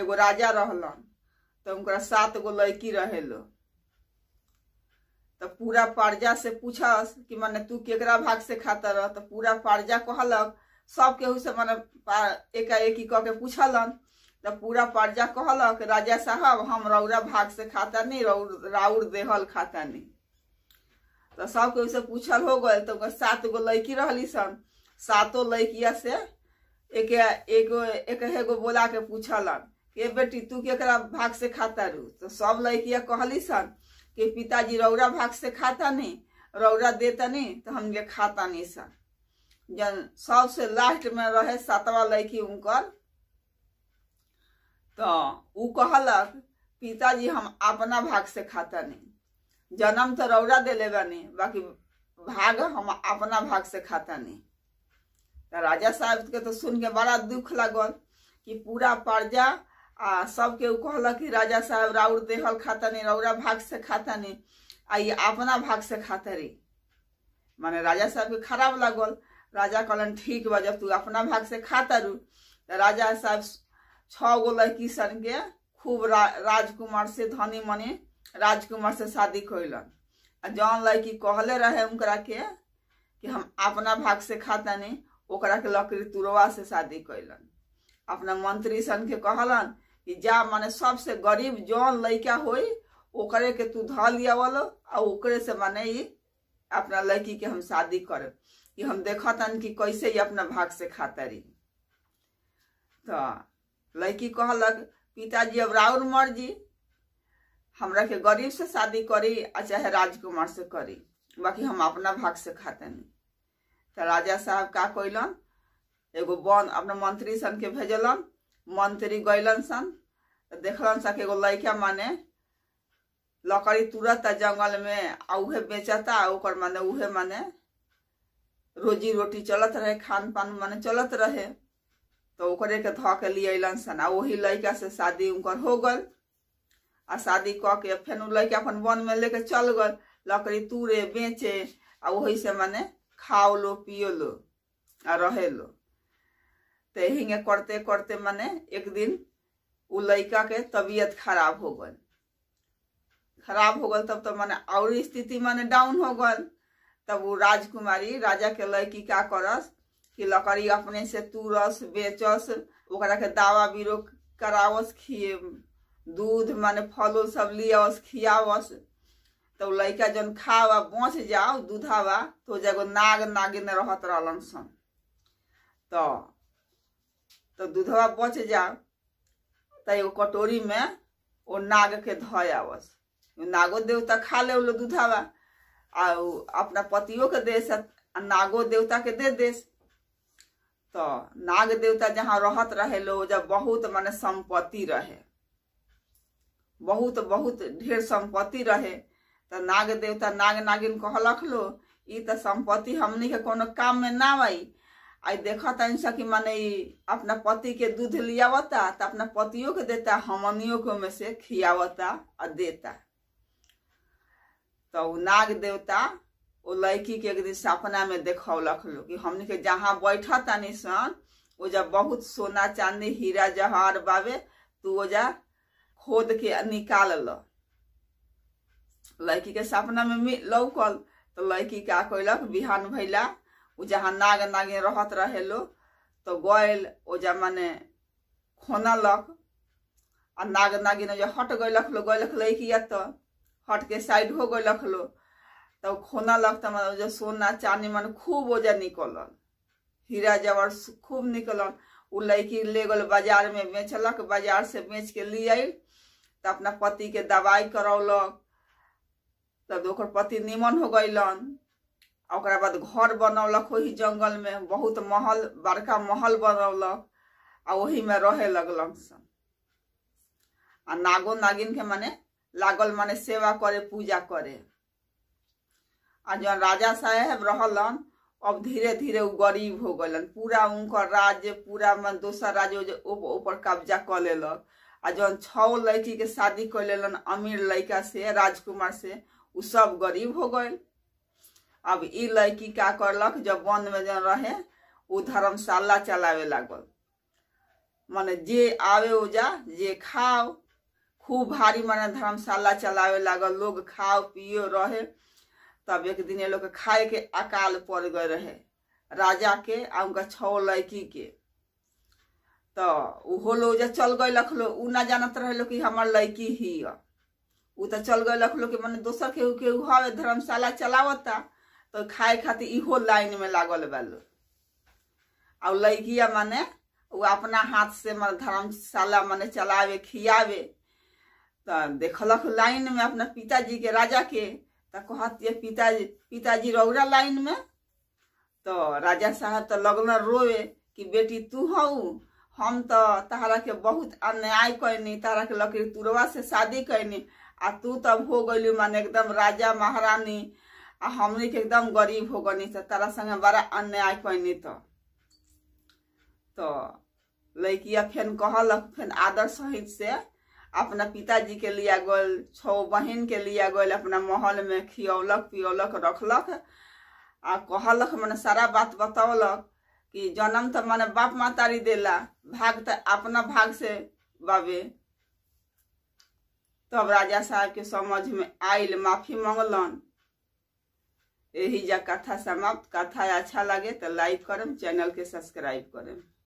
एगो राजा रहलन तो उनका सात गो लड़की रहेलो तो पूरा पार्जा से पूछस कि मने तू केकरा भाग से खाता रह तो पूरा पार्जा कहलक सब केहू से मने एकाएक ही कह के पूछलन तो पूरा पार्जा कहलक राजा साहब हम रौरा भाग से खाता नहीं राउर देहल खाता नहीं तो सब केहू से पूछल हो गए तो सात गो लड़की रही सन सातों लड़किया से एक एक एक, एक, एक बोला के पूछलन के बेटी तू के भाग से खाता रू तो सब लड़किया कहली सन के पिताजी रौरा भाग से खाता नहीं रौरा देता नहीं तो हम ये खाता नहीं सन जन सबसे लास्ट में रहे सातवा लड़की उनकर तो उ कहलक पिताजी हम अपना भाग से खाता नहीं जन्म तो रौरा दिले नहीं बाकी भाग हम अपना भाग से खाता नहीं तो राजा साहब के तो सुन के बड़ा दुख लगल कि पूरा प्रजा आ सब के कहल कि राजा साहब राउर देहल खाता नहीं रौरा भाग से खाता नहीं आ ये अपना भाग से खाता रही माने राजा साहब के खराब लगल राजा कहलन ठीक बा जब तू अपना भाग से खाता रू राजा साहब छ गो लड़की सन के खूब रा, राजकुमार से धनी मनी राजकुमार से शादी कैलन आ जौन लड़की कहले रहे उनकरा के कि हम अपना भाग से खाता नहीं ओकरा के लकड़ी तुरवा से शादी कैलन अपना मंत्री सन के कहलन कि जा माने सबसे गरीब जौन लड़का हो ओकरे के तू ध लिया वालो आ ओकरे से माने ये अपना लड़की के हम शादी कर कि हम देखा कि कैसे ही अपना भाग से खाता रही तो लड़की कहलक पिताजी अब राउर मर जी हमरा के गरीब से शादी करी आ चाहे राजकुमार से करी बाकी हम अपना भाग से खाते नहीं तो राजा साहब का कैलन एगो बन अपना मंत्री सन के भेजलन মন্তেরি सन देखलन सन के एगो लड़का माने लकड़ी तुरत जंगल में आ उहे बेचता ओकर माने उहे माने रोजी रोटी चलत रहे खान पान माने चलत रहे तो ओकरे के ध के लिए अलन सन आ वही लड़का से शादी उनकर हो गल आ शादी क के फिर लड़का अपन वन में लेके चल गल लकड़ी तुरे बेचे आ वही से माने खाओ लो पियो लो आ रहे लो ते हिंगे करते करते मने एक दिन उ लड़का के तबीयत खराब हो गल खराब हो गल तब तो मने और स्थिति मने डाउन हो गल तब वो राजकुमारी राजा के लड़की का करस कि लकड़ी अपने से तुरस बेचस वा के दावा बीरो करावस खिए दूध मने फल उल सब लियावस खियावस तो लड़का जन खावा बच जाओ दूधावा तो जगह नाग नागिन रहत सन तो तो दूधवा बच जा तो कटोरी में वो नाग के धय आवस नागो देवता खा ले दूधावा आ अपना पतियों के देश नागो देवता के दे देश तो नाग देवता जहाँ रहत रहे लो जब बहुत माने संपत्ति रहे बहुत बहुत ढेर संपत्ति रहे तो नाग देवता नाग नागिन कहलक लो ई तो संपत्ति हमने के कोनो काम में ना आई आई देखा था इंसा कि माने अपना पति के दूध लियावता तो अपना पतियों के देता हमनियों को में से खियावता और देता तो नाग देवता वो लड़की के एक दिन सपना में लख लो कि हमने के जहाँ बैठा था निशान वो जब बहुत सोना चांदी हीरा जहार बाबे तू वो जा खोद के निकाल लो लड़की के सपना में लौकल तो लड़की का कोलक बिहान भैला जहाँ नाग नागिन रहत रहे लोग तो गल ओजा माने खोनलक आ नाग नागिन जो हट गलक लो गलक लैकिया तो हट के साइड हो गलक लो तो खोनलक तो मतलब जो सोना चांदी मन खूब ओजा निकल हीरा जवर खूब निकल उ लड़की ले गल बाजार में बेचलक बाजार से बेच के ले आई तो अपना पति के दवाई करौलक तब तो पति निमन हो गलन ओकरा बाद घर बनौलक वही जंगल में बहुत महल बड़का महल बनौलक आ वही में रहे लगलन सन आ नागो नागिन के मने लागल मने सेवा करे पूजा करे आ जन राजा साहेब रहलन अब धीरे धीरे उ गरीब हो गलन पूरा उनकर राज्य पूरा मन दोसर राज्य ऊपर कब्जा कर लेलक आ जन छओ लड़की के शादी कर लेलन अमीर लड़का से राजकुमार से उ सब गरीब हो गए अब इ लड़की क्या करलक जब वन में जन रहे उ धर्मशाला चलावे लागल मान जे आवे उजा जे खाओ खूब भारी मान धर्मशाला चलावे लागल लोग खाओ पियो रहे तब एक दिन लोग खाए के अकाल पड़ गए रहे राजा के आ उनका छो लड़की के तो उहो लोग चल गए लख लो उ ना जानत रहे लो कि हमार लड़की ही उ तो चल गए लख लो कि मैंने दोसर के, के धर्मशाला चलावता तो खाए खाती इहो लाइन में लागल बा लोग और लैकिया माने वो अपना हाथ से मन धर्मशाला माने चलावे खियावे तो देखलक लाइन में अपना पिताजी के राजा के तो कहती है पिताजी पिताजी रौरा लाइन में तो राजा साहब तो लगना रोवे कि बेटी तू हऊ हम तो तहरा के बहुत अन्याय कैनी तहरा के लकड़ी तुरवा से शादी कैनी आ तू तब हो गई माने एकदम राजा महारानी हमने के एकदम गरीब हो गनी से तारा संगे बड़ा अन्याय कैनी तो तो लड़किया फिर कहल फिर आदर सहित से अपना पिताजी के लिया गल छो बहन के लिया गल अपना महल में खियौलक पियौलक रखलक आ कहलक मैंने सारा बात बतौलक कि जन्म तो मैंने बाप मातारी देला भाग तो अपना भाग से बाबे तब तो राजा साहब के समझ में आयल माफी मंगलन यही जा कथा समाप्त कथा अच्छा लगे तो लाइक करम चैनल के सब्सक्राइब करें